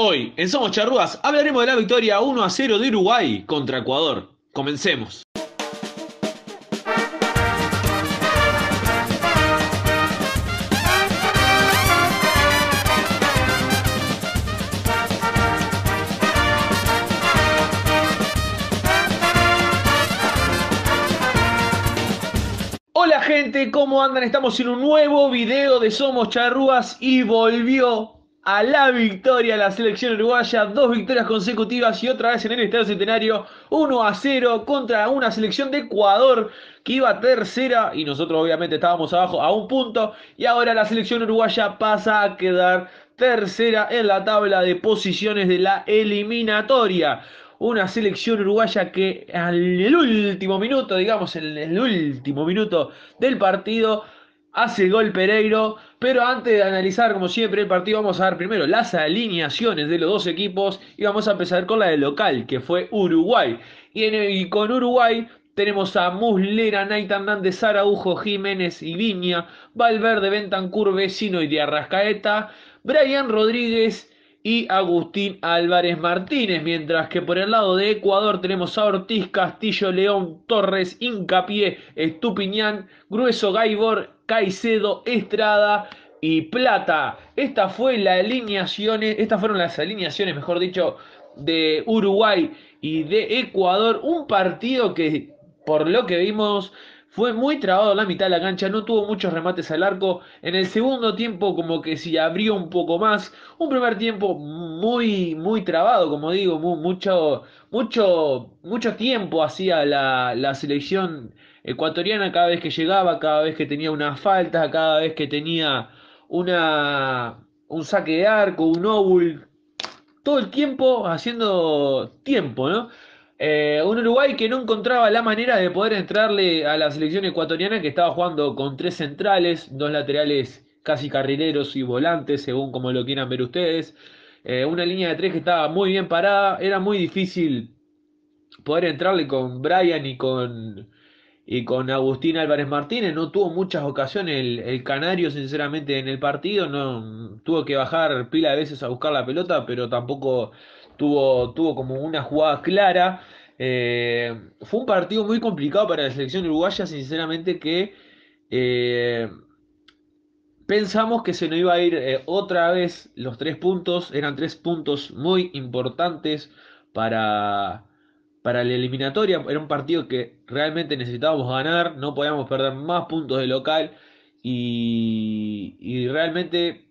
Hoy, en Somos Charrúas, hablaremos de la victoria 1 a 0 de Uruguay contra Ecuador. Comencemos. Hola gente, ¿cómo andan? Estamos en un nuevo video de Somos Charrúas y volvió a la victoria la selección uruguaya, dos victorias consecutivas y otra vez en el Estadio Centenario, 1 a 0 contra una selección de Ecuador que iba tercera y nosotros obviamente estábamos abajo a un punto y ahora la selección uruguaya pasa a quedar tercera en la tabla de posiciones de la eliminatoria una selección uruguaya que al último minuto, digamos, en el último minuto del partido, hace el gol Pereiro pero antes de analizar, como siempre, el partido, vamos a ver primero las alineaciones de los dos equipos y vamos a empezar con la del local, que fue Uruguay. Y, con Uruguay tenemos a Muslera, Naitan Hernández, Araujo, Jiménez y Viña, Valverde, Bentancur, Vecino y Diarrascaeta, Brian Rodríguez y Agustín Álvarez Martínez, mientras que por el lado de Ecuador tenemos a Ortiz, Castillo, León, Torres, Incapié, Estupiñán, Grueso, Gaibor Caicedo, Estrada y Plata. Esta fue la alineación estas fueron las alineaciones, mejor dicho, de Uruguay y de Ecuador. Un partido que, por lo que vimos, fue muy trabado en la mitad de la cancha, no tuvo muchos remates al arco. En el segundo tiempo, como que se abrió un poco más. Un primer tiempo muy, muy trabado, como digo, mucho, mucho, mucho tiempo hacía la selección ecuatoriana cada vez que llegaba, cada vez que tenía una falta, cada vez que tenía un saque de arco, un óvul. todo el tiempo haciendo tiempo, ¿no? Eh, un Uruguay que no encontraba la manera de poder entrarle a la selección ecuatoriana que estaba jugando con tres centrales, dos laterales casi carrileros y volantes, según como lo quieran ver ustedes. Eh, una línea de tres que estaba muy bien parada, era muy difícil poder entrarle con Brian y con y con Agustín Álvarez Martínez. No tuvo muchas ocasiones el, Canario, sinceramente, en el partido. No, tuvo que bajar pila de veces a buscar la pelota, pero tampoco tuvo, tuvo como una jugada clara. Eh, fue un partido muy complicado para la selección uruguaya, sinceramente, que eh, pensamos que se nos iba a ir eh, otra vez los tres puntos. Eran tres puntos muy importantes para para la eliminatoria. Era un partido que realmente necesitábamos ganar, no podíamos perder más puntos de local y, realmente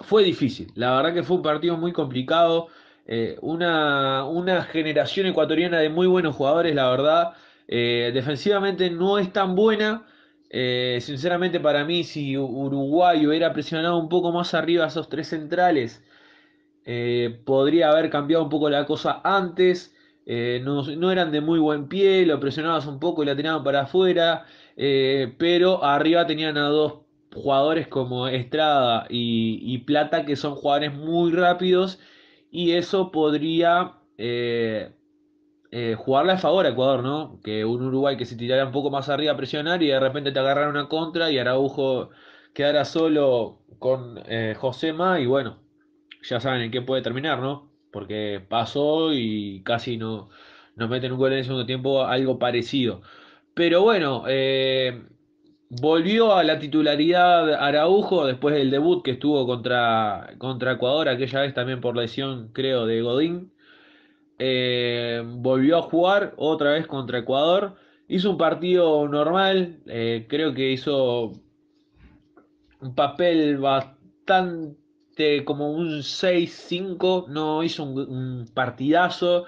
fue difícil. La verdad que fue un partido muy complicado. Eh, una, generación ecuatoriana de muy buenos jugadores, la verdad. Eh, defensivamente no es tan buena. Eh, sinceramente, para mí, si Uruguay hubiera presionado un poco más arriba a esos tres centrales, podría haber cambiado un poco la cosa antes. Eh, no, eran de muy buen pie, lo presionabas un poco y la tiraban para afuera, eh, pero arriba tenían a dos jugadores como Estrada y, Plata, que son jugadores muy rápidos, y eso podría eh, eh, jugarle a favor a Ecuador, ¿no? Que un Uruguay que se tirara un poco más arriba a presionar y de repente te agarraran una contra y Araujo quedara solo con Josema, y bueno, ya saben en qué puede terminar, ¿no? porque pasó y casi no nos meten un gol en el segundo tiempo, algo parecido. Pero bueno, eh, volvió a la titularidad Araujo después del debut que estuvo contra, contra Ecuador, aquella vez también por lesión, creo, de Godín. Eh, volvió a jugar otra vez contra Ecuador. Hizo un partido normal, eh, creo que hizo un papel bastante este, como un 6-5, no hizo un, partidazo,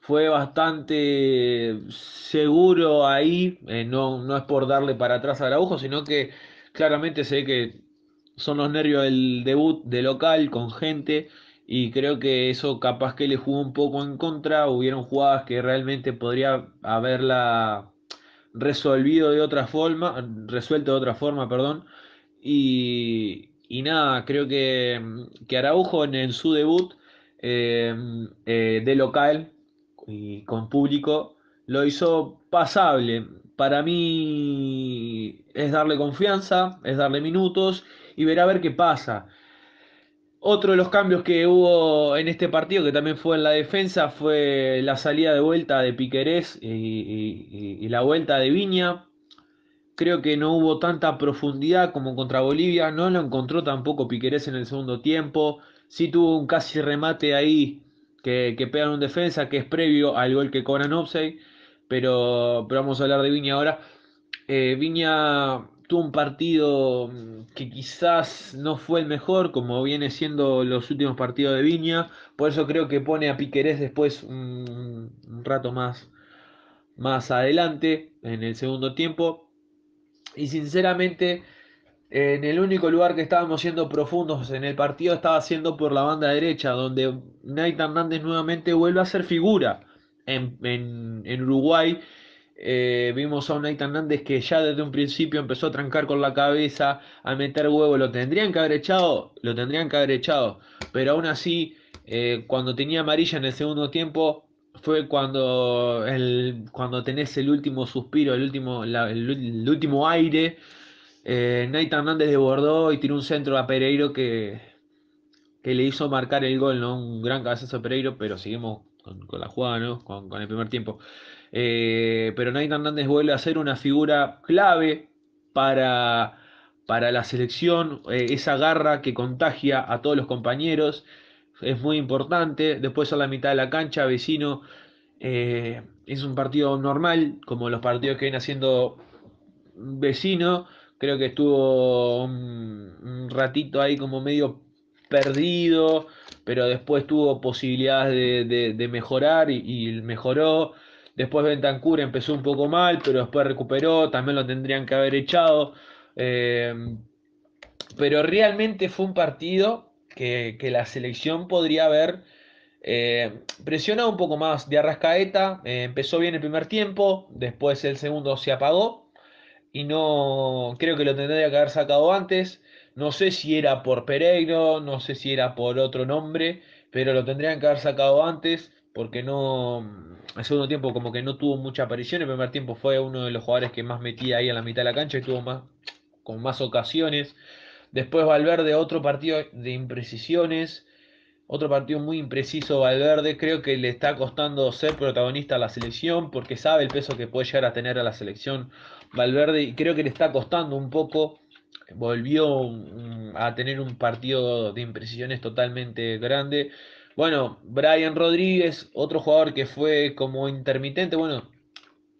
fue bastante seguro ahí, eh, no, no es por darle para atrás a Araujo, sino que claramente sé que son los nervios del debut de local con gente y creo que eso capaz que le jugó un poco en contra, hubieron jugadas que realmente podría haberla resolvido de otra forma, resuelto de otra forma, perdón, y, y nada, creo que, que Araujo en, su debut eh, eh, de local y con público lo hizo pasable. Para mí es darle confianza, es darle minutos y ver a ver qué pasa. Otro de los cambios que hubo en este partido, que también fue en la defensa, fue la salida de vuelta de Piquerés y la vuelta de Viña. Creo que no hubo tanta profundidad como contra Bolivia, no lo encontró tampoco Piquerés en el segundo tiempo, sí tuvo un casi remate ahí que, que en un defensa, que es previo al gol que cobra Opsey, pero, vamos a hablar de Viña ahora. Eh, Viña tuvo un partido mm, que quizás no fue el mejor, como viene siendo los últimos partidos de Viña, por eso creo que pone a Piquerés después un, un rato más, más adelante, en el segundo tiempo, y sinceramente en el único lugar que estábamos siendo profundos en el partido estaba siendo por la banda derecha, donde Nathan Hernández nuevamente vuelve a ser figura en, Uruguay. Eh, vimos a un Nate Hernández que ya desde un principio empezó a trancar con la cabeza, a meter huevo, lo tendrían que haber echado, lo tendrían que haber echado, pero aún así, eh, cuando tenía amarilla en el segundo tiempo, fue cuando, el, cuando tenés el último suspiro, el último, el, último aire. Eh, Hernández de desbordó y tiró un centro a Pereiro que, que le hizo marcar el gol, ¿no? Un gran cabezazo a Pereiro, pero seguimos con, la jugada, Con, con el primer tiempo. Eh, pero Naita Hernández vuelve a ser una figura clave para, para la selección, eh, esa garra que contagia a todos los compañeros es muy importante. Después a la mitad de la cancha, vecino, es eh, un partido normal, como los partidos que viene haciendo vecino. Creo que estuvo un, ratito ahí como medio perdido, pero después tuvo posibilidades de, mejorar y, mejoró. Después ventancura empezó un poco mal, pero después recuperó, también lo tendrían que haber echado. Eh, pero realmente fue un partido que, la selección podría haber eh, presionado un poco más de Arrascaeta. Eh, empezó bien el primer tiempo, después el segundo se apagó y no creo que lo tendría que haber sacado antes. No sé si era por Pereiro, no sé si era por otro nombre, pero lo tendrían que haber sacado antes porque no mm, el segundo tiempo como que no tuvo mucha aparición, el primer tiempo fue uno de los jugadores que más metía ahí en la mitad de la cancha y tuvo más con más ocasiones. Después Valverde, otro partido de imprecisiones, otro partido muy impreciso Valverde. Creo que le está costando ser protagonista a la selección porque sabe el peso que puede llegar a tener a la selección Valverde y creo que le está costando un poco. Volvió a tener un partido de imprecisiones totalmente grande. Bueno, Brian Rodríguez, otro jugador que fue como intermitente. Bueno,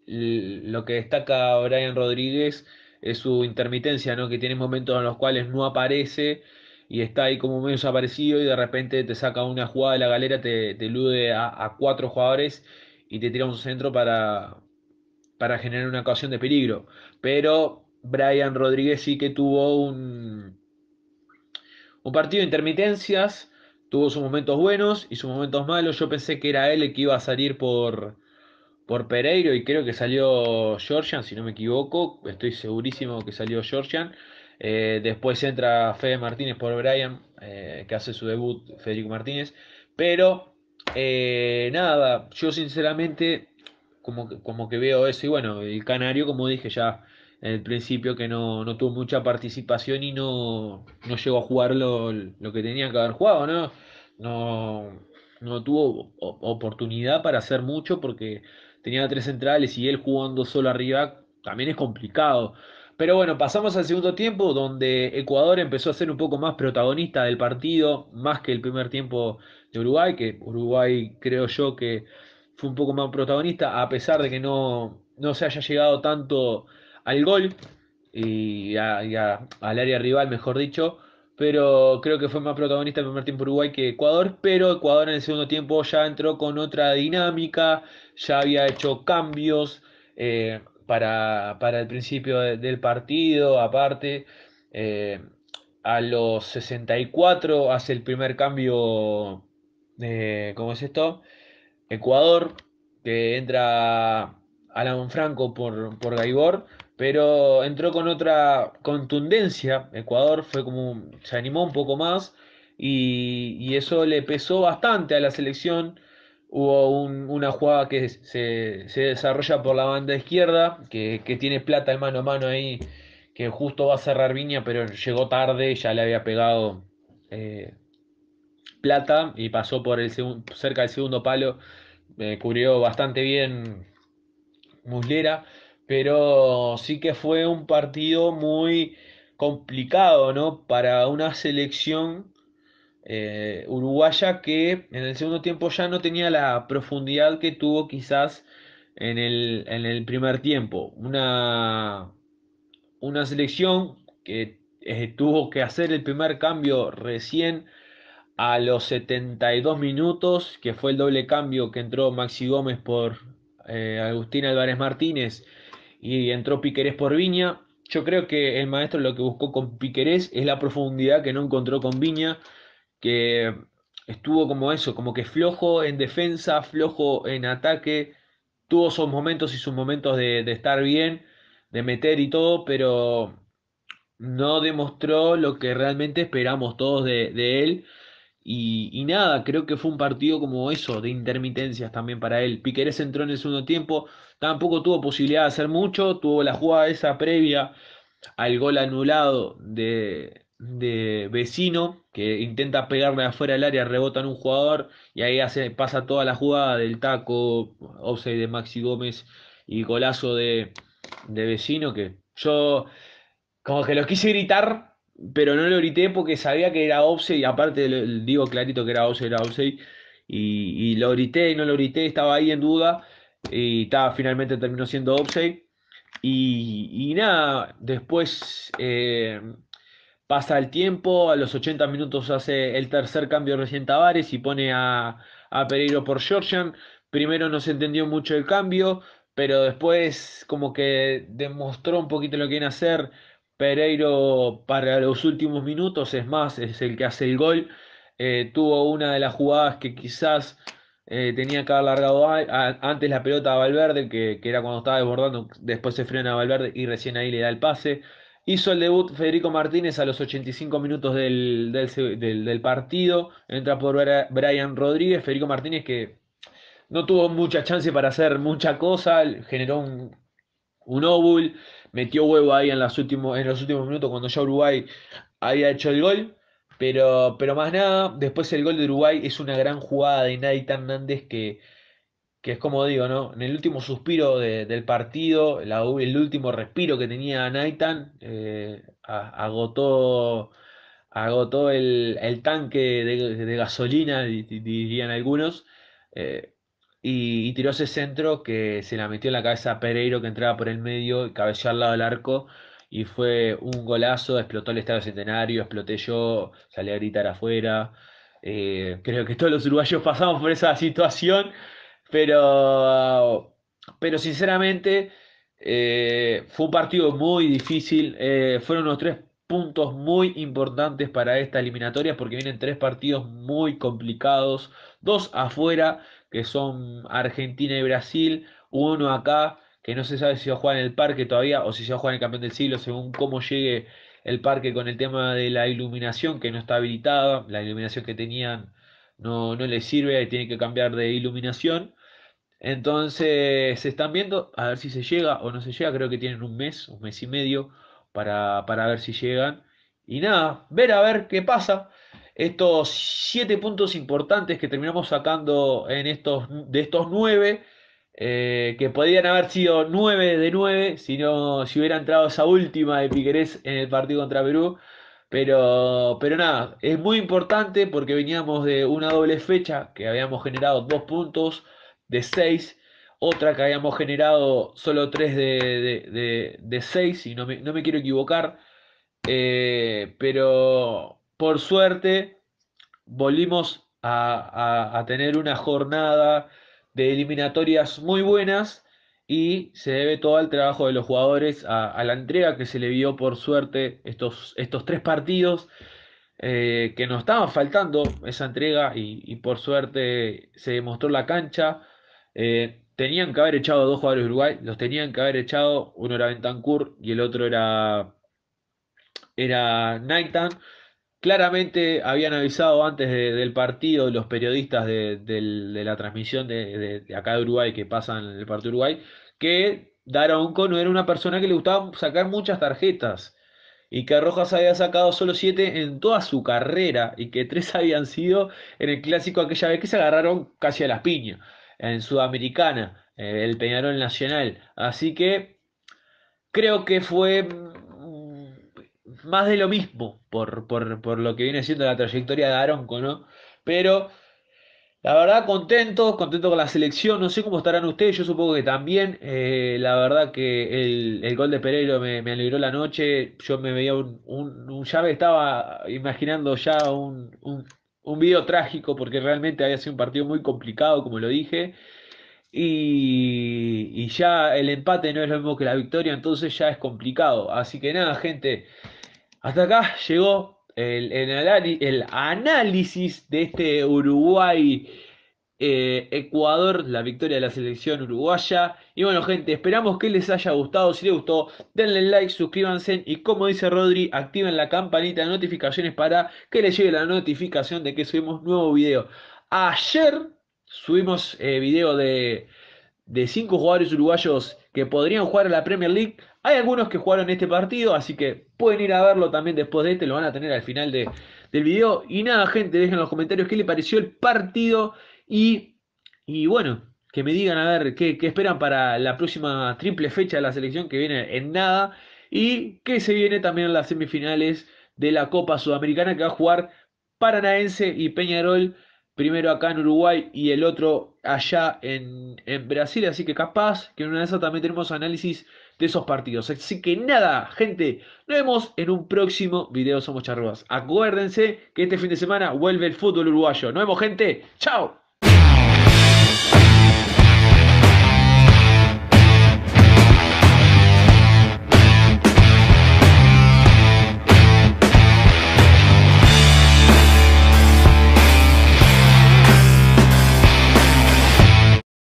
lo que destaca Brian Rodríguez es su intermitencia, ¿no? Que tiene momentos en los cuales no aparece y está ahí como medio desaparecido y de repente te saca una jugada de la galera, te, elude a, cuatro jugadores y te tira un centro para, para generar una ocasión de peligro. Pero Brian Rodríguez sí que tuvo un, un partido de intermitencias, tuvo sus momentos buenos y sus momentos malos. Yo pensé que era él el que iba a salir por, por Pereiro y creo que salió Georgian, si no me equivoco, estoy segurísimo que salió Georgian. Eh, después entra Fede Martínez por Brian, eh, que hace su debut Federico Martínez. Pero eh, nada, yo sinceramente como, como que veo eso. Y bueno, el Canario, como dije ya en el principio, que no, no tuvo mucha participación y no, no llegó a jugar lo, lo, que tenía que haber jugado, ¿no? No, no tuvo oportunidad para hacer mucho porque tenía tres centrales y él jugando solo arriba, también es complicado. Pero bueno, pasamos al segundo tiempo donde Ecuador empezó a ser un poco más protagonista del partido, más que el primer tiempo de Uruguay, que Uruguay creo yo que fue un poco más protagonista, a pesar de que no, no se haya llegado tanto al gol y, al área rival, mejor dicho pero creo que fue más protagonista el primer tiempo Uruguay que Ecuador, pero Ecuador en el segundo tiempo ya entró con otra dinámica, ya había hecho cambios eh, para, para, el principio del partido, aparte, eh, a los 64 hace el primer cambio, eh, ¿cómo es esto? Ecuador, que entra Alan Franco por, por Gaibor, pero entró con otra contundencia. Ecuador fue como se animó un poco más y, eso le pesó bastante a la selección. Hubo una jugada que se, se, desarrolla por la banda izquierda, que, que tiene plata de mano a mano ahí, que justo va a cerrar Viña, pero llegó tarde, ya le había pegado eh, plata y pasó por el cerca del segundo palo. me eh, cubrió bastante bien Muslera pero sí que fue un partido muy complicado, ¿no? Para una selección eh, uruguaya que en el segundo tiempo ya no tenía la profundidad que tuvo quizás en el, en el primer tiempo. Una, una selección que eh, tuvo que hacer el primer cambio recién a los 72 minutos, que fue el doble cambio que entró Maxi Gómez por eh, Agustín Álvarez Martínez y entró Piquerés por Viña. Yo creo que el maestro lo que buscó con Piquerés es la profundidad que no encontró con Viña, que estuvo como eso, como que flojo en defensa, flojo en ataque, tuvo sus momentos y sus momentos de, estar bien, de meter y todo, pero no demostró lo que realmente esperamos todos de él y, nada, creo que fue un partido como eso, de intermitencias también para él. Piquerés entró en el segundo tiempo, tampoco tuvo posibilidad de hacer mucho, tuvo la jugada esa previa al gol anulado de, de Vecino, que intenta pegarme afuera del área, rebota en un jugador y ahí hace, pasa toda la jugada del taco, offside de Maxi Gómez y golazo de, de Vecino, que yo como que lo quise gritar, pero no lo grité porque sabía que era Obsey y aparte digo clarito que era offside era Y, lo grité y no lo grité, estaba ahí en duda y estaba finalmente terminó siendo Obsey Y, nada, después eh, pasa el tiempo, a los 80 minutos hace el tercer cambio recién Tavares y pone a, a Pereiro por Georgian. Primero no se entendió mucho el cambio, pero después como que demostró un poquito lo que viene a hacer Pereiro para los últimos minutos, es más, es el que hace el gol. Eh, tuvo una de las jugadas que quizás eh, tenía que haber largado antes la pelota a Valverde, que, era cuando estaba desbordando, después se frena a Valverde y recién ahí le da el pase. Hizo el debut Federico Martínez a los 85 minutos del, del, del partido. Entra por Brian Rodríguez. Federico Martínez que no tuvo mucha chance para hacer mucha cosa. Generó un un óvul metió huevo ahí en, las últimos, en los últimos minutos cuando ya Uruguay había hecho el gol. Pero, pero más nada, después el gol de Uruguay es una gran jugada de Naitan Hernández que, que es como digo, ¿no? En el último suspiro del partido, la, el último respiro que tenía Naitan, eh, agotó, el, el tanque de, gasolina, dirían algunos, eh, y, tiró ese centro que se la metió en la cabeza a Pereiro que entraba por el medio y cabeceó al lado del arco y fue un golazo, explotó el estado Centenario, exploté yo, salí a gritar afuera. Eh, creo que todos los uruguayos pasamos por esa situación, pero, pero sinceramente eh, fue un partido muy difícil, eh, fueron unos tres puntos muy importantes para esta eliminatoria porque vienen tres partidos muy complicados, dos afuera que son Argentina y Brasil, uno acá que no se sabe si va a jugar en el parque todavía o si se va a jugar en el campeón del siglo, según cómo llegue el parque con el tema de la iluminación que no está habilitada, la iluminación que tenían no, no les sirve y tiene que cambiar de iluminación. Entonces se están viendo a ver si se llega o no se llega, creo que tienen un mes, un mes y medio para, para ver si llegan. Y nada, ver a ver qué pasa estos siete puntos importantes que terminamos sacando en estos, de estos nueve, eh, que podrían haber sido nueve de nueve si, no, si hubiera entrado esa última de Piquerés en el partido contra Perú. Pero, pero nada, es muy importante porque veníamos de una doble fecha que habíamos generado dos puntos de seis otra que habíamos generado solo tres de, de, de, y no me, quiero equivocar, eh, pero por suerte, volvimos a, tener una jornada de eliminatorias muy buenas y se debe todo al trabajo de los jugadores, a, la entrega que se le vio por suerte estos, estos tres partidos, eh, que nos estaba faltando esa entrega y, por suerte se demostró la cancha. Eh, tenían que haber echado dos jugadores de Uruguay, los tenían que haber echado, uno era Bentancur y el otro era, era Claramente habían avisado antes del partido los periodistas de, la transmisión de, acá de Uruguay que pasan el partido Uruguay que Daronco no era una persona que le gustaba sacar muchas tarjetas y que Rojas había sacado solo siete en toda su carrera y que tres habían sido en el clásico aquella vez que se agarraron casi a las piñas en Sudamericana, eh, el Peñarol Nacional. Así que creo que fue más de lo mismo por, por, lo que viene siendo la trayectoria de Aronco, ¿no? Pero la verdad, contento, contento con la selección. No sé cómo estarán ustedes, yo supongo que también. Eh, la verdad que el, gol de Pereiro me, alegró la noche. Yo me veía un, ya estaba imaginando ya un, un, un, video trágico porque realmente había sido un partido muy complicado, como lo dije. Y, y ya el empate no es lo mismo que la victoria, entonces ya es complicado. Así que nada, gente. Hasta acá llegó el, análisis de este Uruguay. Eh, Ecuador, la victoria de la selección uruguaya. Y bueno, gente, esperamos que les haya gustado. Si les gustó, denle like, suscríbanse y como dice Rodri, activen la campanita de notificaciones para que les llegue la notificación de que subimos nuevo video. Ayer subimos eh, video de de cinco jugadores uruguayos que podrían jugar a la Premier League, hay algunos que jugaron este partido, así que pueden ir a verlo también después de este, lo van a tener al final del video. Y nada, gente, dejen en los comentarios qué le pareció el partido y, y bueno, que me digan a ver qué, esperan para la próxima triple fecha de la selección que viene en nada y que se viene también las semifinales de la Copa Sudamericana que va a jugar Paranaense y Peñarol primero acá en Uruguay y el otro allá en, Brasil, así que capaz que en una de esas también tenemos análisis de esos partidos. Así que nada, gente, nos vemos en un próximo video Somos Charruas. Acuérdense que este fin de semana vuelve el fútbol uruguayo. Nos vemos, gente. Chao.